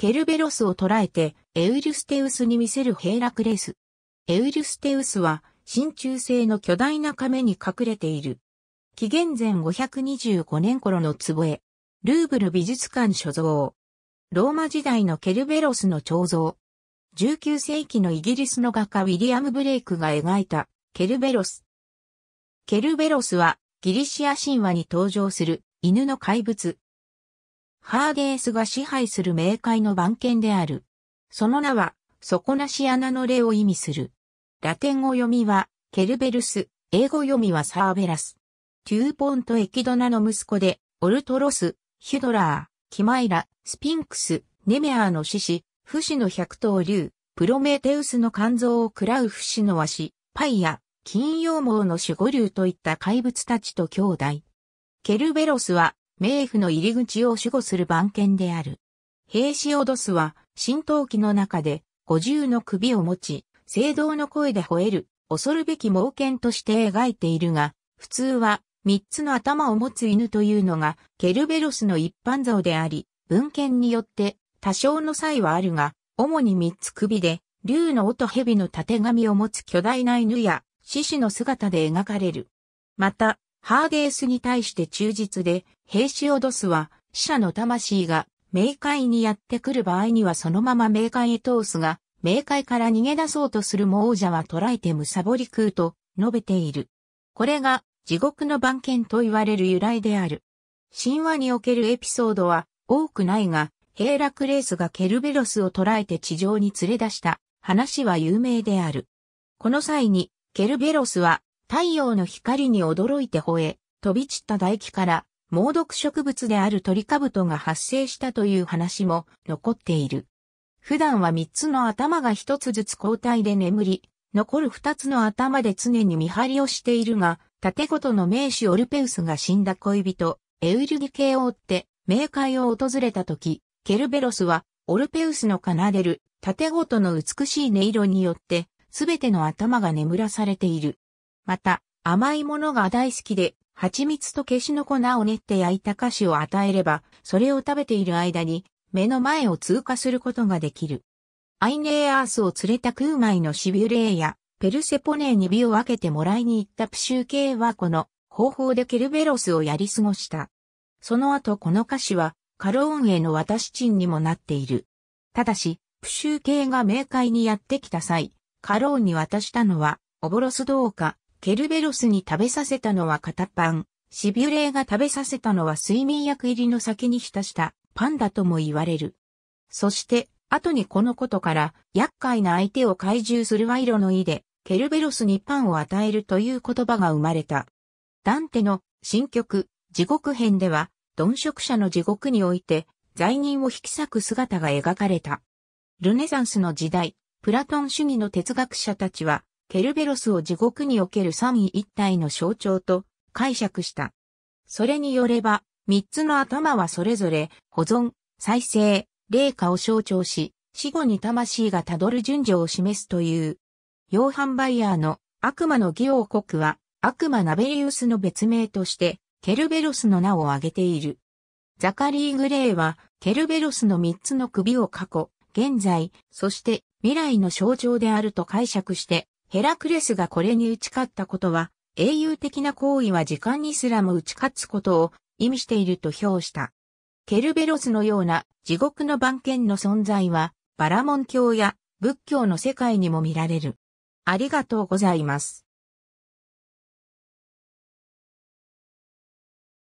ケルベロスを捕らえて、エウルステウスに見せるヘラクレス。エウルステウスは、真鍮製の巨大な亀に隠れている。紀元前525年頃の壺へ、ルーブル美術館所蔵。ローマ時代のケルベロスの彫像。19世紀のイギリスの画家ウィリアム・ブレイクが描いた、ケルベロス。ケルベロスは、ギリシア神話に登場する、犬の怪物、ハーゲースが支配する冥界の番犬である。その名は、底なし穴の霊を意味する。ラテン語読みは、ケルベルス、英語読みはサーベラス。テューポンとエキドナの息子で、オルトロス、ヒュドラー、キマイラ、スピンクス、ネメアーの獅子、不死の百頭竜、プロメテウスの肝臓を喰らう不死の足、パイア、金羊毛の守護竜といった怪物たちと兄弟。ケルベロスは冥府の入り口を守護する番犬である。兵士オドスは、神陶器の中で、五重の首を持ち、聖堂の声で吠える、恐るべき猛犬として描いているが、普通は、三つの頭を持つ犬というのが、ケルベロスの一般像であり、文献によって、多少の際はあるが、主に三つ首で、竜の尾と蛇の縦紙を持つ巨大な犬や、獅子の姿で描かれる。また、ハーゲースに対して忠実で、兵士をオドスは、死者の魂が、冥界にやってくる場合にはそのまま冥界へ通すが、冥界から逃げ出そうとするも王者は捕らえてむさぼり食うと述べている。これが地獄の番犬と言われる由来である。神話におけるエピソードは多くないが、ヘイラクレースがケルベロスを捕らえて地上に連れ出した話は有名である。この際に、ケルベロスは太陽の光に驚いて吠え、飛び散った唾液から猛毒植物であるトリカブトが発生したという話も残っている。普段は3つの頭が1つずつ交代で眠り、残る2つの頭で常に見張りをしているが、盾ごとの名手オルペウスが死んだ恋人、エウルギケを追って、冥界を訪れた時、ケルベロスは、オルペウスの奏でる、盾ごとの美しい音色によって、すべての頭が眠らされている。また、甘いものが大好きで、蜂蜜と消しの粉を練って焼いた菓子を与えれば、それを食べている間に、目の前を通過することができる。アイネーアースを連れた空イのシビュレーや、ペルセポネーに美を分けてもらいに行ったプシュー系はこの方法でケルベロスをやり過ごした。その後この歌詞は、カローンへの渡し賃にもなっている。ただし、プシュー系が冥界にやってきた際、カローンに渡したのは、オボロスどうか、ケルベロスに食べさせたのは片パン、シビュレーが食べさせたのは睡眠薬入りの酒に浸したパンだとも言われる。そして、後にこのことから、厄介な相手を怪獣する賄賂の意で、ケルベロスにパンを与えるという言葉が生まれた。ダンテの新曲、地獄編では、鈍色者の地獄において、罪人を引き裂く姿が描かれた。ルネサンスの時代、プラトン主義の哲学者たちは、ケルベロスを地獄における三位一体の象徴と解釈した。それによれば、三つの頭はそれぞれ保存、再生、霊化を象徴し、死後に魂がたどる順序を示すという。ヨーハン・バイヤーの悪魔の義王国は悪魔ナベリウスの別名としてケルベロスの名を挙げている。ザカリー・グレイはケルベロスの三つの首を過去、現在、そして未来の象徴であると解釈してヘラクレスがこれに打ち勝ったことは、英雄的な行為は時間にすらも打ち勝つことを意味していると評した。ケルベロスのような地獄の番犬の存在は、バラモン教や仏教の世界にも見られる。ありがとうございます。